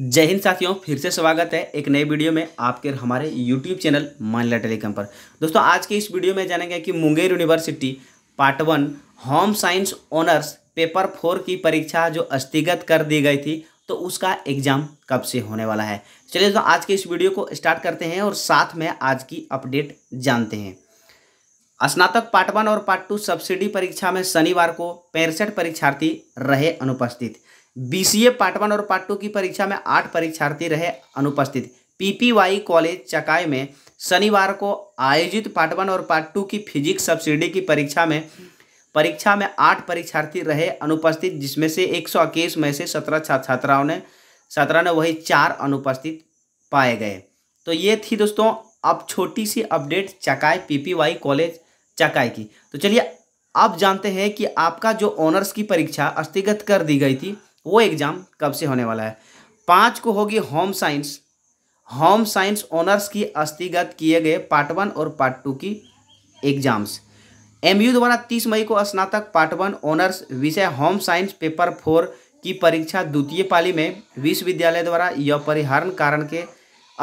जय हिंद साथियों फिर से स्वागत है एक नए वीडियो में आपके हमारे यूट्यूब चैनल मानला टेलीकॉम पर दोस्तों आज के इस वीडियो में जानेंगे कि Munger university part one home science honours paper four की परीक्षा जो स्थगित कर दी गई थी तो उसका एग्जाम कब से होने वाला है चलिए दोस्तों आज के इस वीडियो को स्टार्ट करते हैं और साथ में आज की अपडेट जानते हैं स्नातक पार्ट वन और पार्ट टू सब्सिडी परीक्षा में शनिवार को पैंसठ परीक्षार्थी रहे अनुपस्थित बीसीए पार्ट वन और पार्ट टू की परीक्षा में आठ परीक्षार्थी रहे अनुपस्थित पीपीवाई कॉलेज चकाई में शनिवार को आयोजित पार्ट वन और पार्ट टू की फिजिक्स सब्सिडी की परीक्षा में परीक्षा में आठ परीक्षार्थी रहे अनुपस्थित जिसमें से एक सौ इक्कीस में से सत्रह छात्र छात्राओं ने सत्रह ने वही चार अनुपस्थित पाए गए तो ये थी दोस्तों अब छोटी सी update Chakai PPY college Chakai की तो चलिए अब जानते हैं कि आपका जो ऑनर्स की परीक्षा अस्थिगत कर दी गई थी वो एग्ज़ाम कब से होने वाला है पाँच को होगी home science home science honours की अस्थिगत किए गए पार्ट वन और पार्ट टू की एग्जाम्स एमयू द्वारा 30 मई को स्नातक पार्ट वन ऑनर्स विषय होम साइंस पेपर फोर की परीक्षा द्वितीय पाली में विश्वविद्यालय द्वारा यह परिहारण कारण के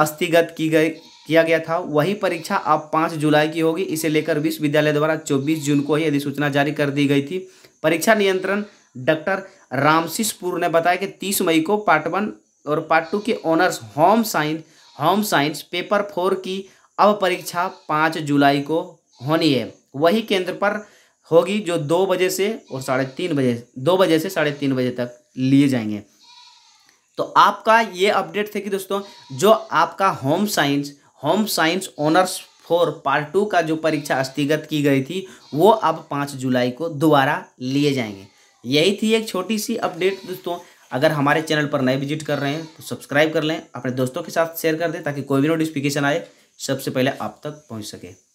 अस्थिगत की गई किया गया था वही परीक्षा अब पाँच जुलाई की होगी इसे लेकर विश्वविद्यालय द्वारा चौबीस जून को ही अधिसूचना जारी कर दी गई थी परीक्षा नियंत्रण डॉक्टर रामशीषपुर ने बताया कि तीस मई को पार्ट वन और पार्ट टू के honours home science home science paper four की अब परीक्षा पाँच जुलाई को होनी है वही केंद्र पर होगी जो दो बजे से और साढ़े तीन बजे दो बजे से साढ़े तीन बजे तक लिए जाएंगे तो आपका ये अपडेट थे कि दोस्तों जो आपका home science home science honours four part two का जो परीक्षा स्थगित की गई थी वो अब पाँच जुलाई को दोबारा लिए जाएंगे यही थी एक छोटी सी अपडेट दोस्तों अगर हमारे चैनल पर नए विजिट कर रहे हैं तो सब्सक्राइब कर लें अपने दोस्तों के साथ शेयर कर दें ताकि कोई भी नोटिफिकेशन आए सबसे पहले आप तक पहुँच सके